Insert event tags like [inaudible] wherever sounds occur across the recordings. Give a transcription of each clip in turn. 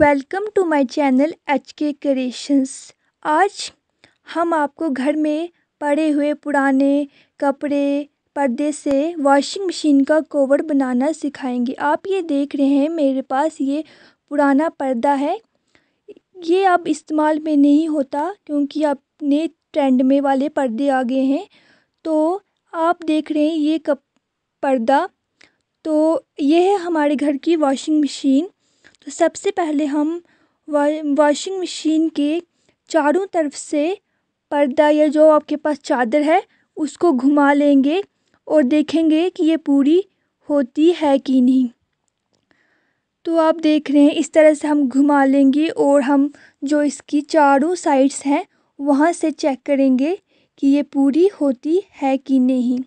welcome to my channel H K creations आज हम आपको घर में पड़े हुए पुराने कपड़े पर्दे से वॉशिंग मशीन का कोवर बनाना सिखाएंगे आप ये देख रहे हैं मेरे पास ये पुराना पर्दा है ये अब इस्तेमाल में नहीं होता क्योंकि अब नए ट्रेंड में वाले पर्दे आ गए हैं तो आप देख रहे हैं ये कप पर्दा तो ये है हमारे घर की वॉशिंग मशीन तो सबसे पहले हम वॉशिंग मशीन के चारों तरफ से पर्दा या जो आपके पास चादर है उसको घुमा लेंगे और देखेंगे कि ये पूरी होती है कि नहीं तो आप देख रहे हैं इस तरह से हम घुमा लेंगे और हम जो इसकी चारों साइड्स हैं वहाँ से चेक करेंगे कि ये पूरी होती है कि नहीं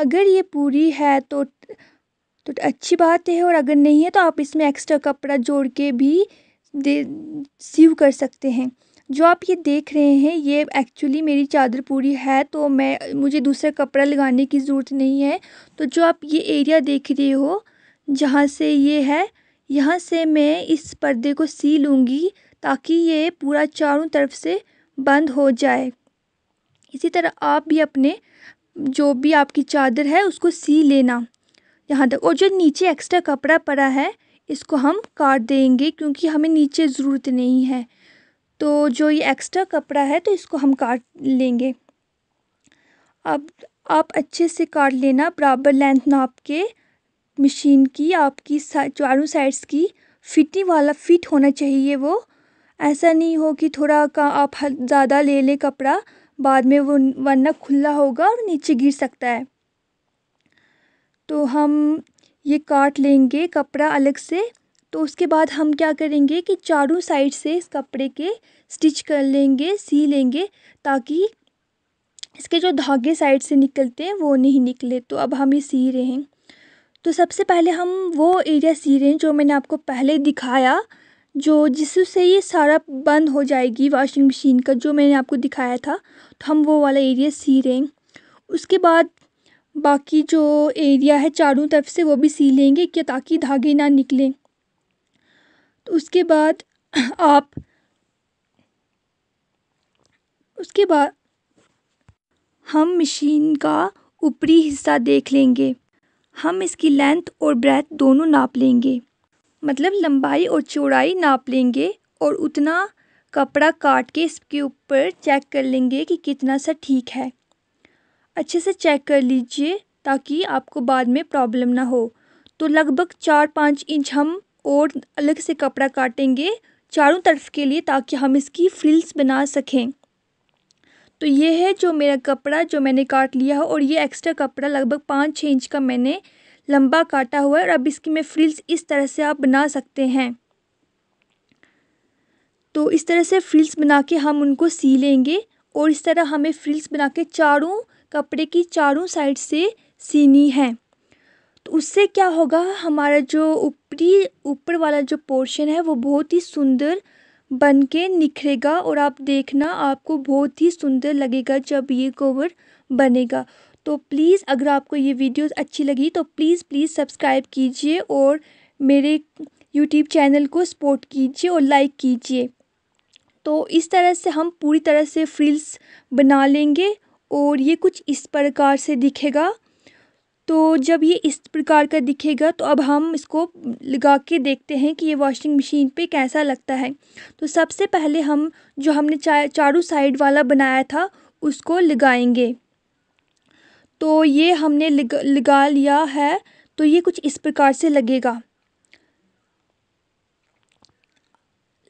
अगर ये पूरी है तो तो, तो अच्छी बात है और अगर नहीं है तो आप इसमें एक्स्ट्रा कपड़ा जोड़ के भी दे सीव कर सकते हैं जो आप ये देख रहे हैं ये एक्चुअली मेरी चादर पूरी है तो मैं मुझे दूसरा कपड़ा लगाने की ज़रूरत नहीं है तो जो आप ये एरिया देख रहे हो जहाँ से ये है यहाँ से मैं इस पर्दे को सी लूँगी ताकि ये पूरा चारों तरफ से बंद हो जाए इसी तरह आप भी अपने जो भी आपकी चादर है उसको सी लेना यहाँ तक और जो नीचे एक्स्ट्रा कपड़ा पड़ा है इसको हम काट देंगे क्योंकि हमें नीचे ज़रूरत नहीं है तो जो ये एक्स्ट्रा कपड़ा है तो इसको हम काट लेंगे अब आप अच्छे से काट लेना बराबर लेंथ नाप के मशीन की आपकी चारों साइड्स की फिटिंग वाला फिट होना चाहिए वो ऐसा नहीं हो कि थोड़ा का आप ज़्यादा ले लें कपड़ा बाद में वो वरना खुला होगा और नीचे गिर सकता है तो हम ये काट लेंगे कपड़ा अलग से तो उसके बाद हम क्या करेंगे कि चारों साइड से इस कपड़े के स्टिच कर लेंगे सी लेंगे ताकि इसके जो धागे साइड से निकलते हैं वो नहीं निकले तो अब हम ये सी रहे हैं तो सबसे पहले हम वो एरिया सी रहे हैं जो मैंने आपको पहले दिखाया जो जिससे ये सारा बंद हो जाएगी वॉशिंग मशीन का जो मैंने आपको दिखाया था तो हम वो वाला एरिया सी रहे हैं उसके बाद बाकी जो एरिया है चारों तरफ से वो भी सी लेंगे क्या ताकि धागे ना निकलें तो उसके बाद [clears throat] आप उसके बाद हम मशीन का ऊपरी हिस्सा देख लेंगे हम इसकी लेंथ और ब्रेथ दोनों नाप लेंगे मतलब लंबाई और चौड़ाई नाप लेंगे और उतना कपड़ा काट के इसके ऊपर चेक कर लेंगे कि कितना सा ठीक है अच्छे से चेक कर लीजिए ताकि आपको बाद में प्रॉब्लम ना हो तो लगभग चार पाँच इंच हम और अलग से कपड़ा काटेंगे चारों तरफ के लिए ताकि हम इसकी फ्रिल्स बना सकें तो ये है जो मेरा कपड़ा जो मैंने काट लिया है और ये एक्स्ट्रा कपड़ा लगभग पाँच छः इंच का मैंने लंबा काटा हुआ है और अब इसकी मैं फ्रिल्स इस तरह से आप बना सकते हैं तो इस तरह से फ्रिल्स बना के हम उनको सी लेंगे और इस तरह हमें फ्रिल्स बना के चारों कपड़े की चारों साइड से सीनी है तो उससे क्या होगा हमारा जो ऊपरी ऊपर वाला जो पोर्शन है वो बहुत ही सुंदर बन के निखरेगा और आप देखना आपको बहुत ही सुंदर लगेगा जब ये कवर बनेगा तो प्लीज़ अगर आपको ये वीडियो अच्छी लगी तो प्लीज़ प्लीज़ सब्सक्राइब कीजिए और मेरे यूट्यूब चैनल को सपोर्ट कीजिए और लाइक कीजिए तो इस तरह से हम पूरी तरह से फ्रिल्स बना लेंगे और ये कुछ इस प्रकार से दिखेगा तो जब ये इस प्रकार का दिखेगा तो अब हम इसको लगा के देखते हैं कि ये वॉशिंग मशीन पे कैसा लगता है तो सबसे पहले हम जो हमने चा, चारों साइड वाला बनाया था उसको लगाएंगे तो ये हमने लग, लगा लिया है तो ये कुछ इस प्रकार से लगेगा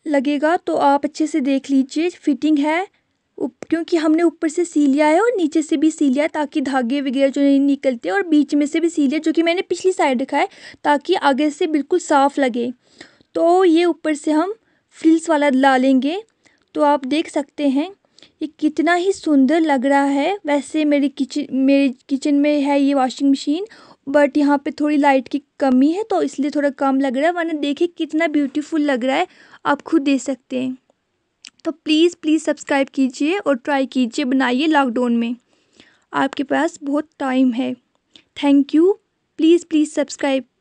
लगेगा तो आप अच्छे से देख लीजिए फिटिंग है क्योंकि हमने ऊपर से सी लिया है और नीचे से भी सी लिया है ताकि धागे वगैरह जो नहीं निकलते और बीच में से भी सी लिया जो कि मैंने पिछली साइड दिखाए है ताकि आगे से बिल्कुल साफ़ लगे तो ये ऊपर से हम फ्रिल्स वाला ला लेंगे तो आप देख सकते हैं ये कितना ही सुंदर लग रहा है वैसे मेरे किचन मेरे किचन में है ये वॉशिंग मशीन बट यहाँ पे थोड़ी लाइट की कमी है तो इसलिए थोड़ा कम लग रहा है वरना देखिए कितना ब्यूटीफुल लग रहा है आप खुद देख सकते हैं तो प्लीज़ प्लीज़ सब्सक्राइब कीजिए और ट्राई कीजिए बनाइए लॉकडाउन में आपके पास बहुत टाइम है thank you please please subscribe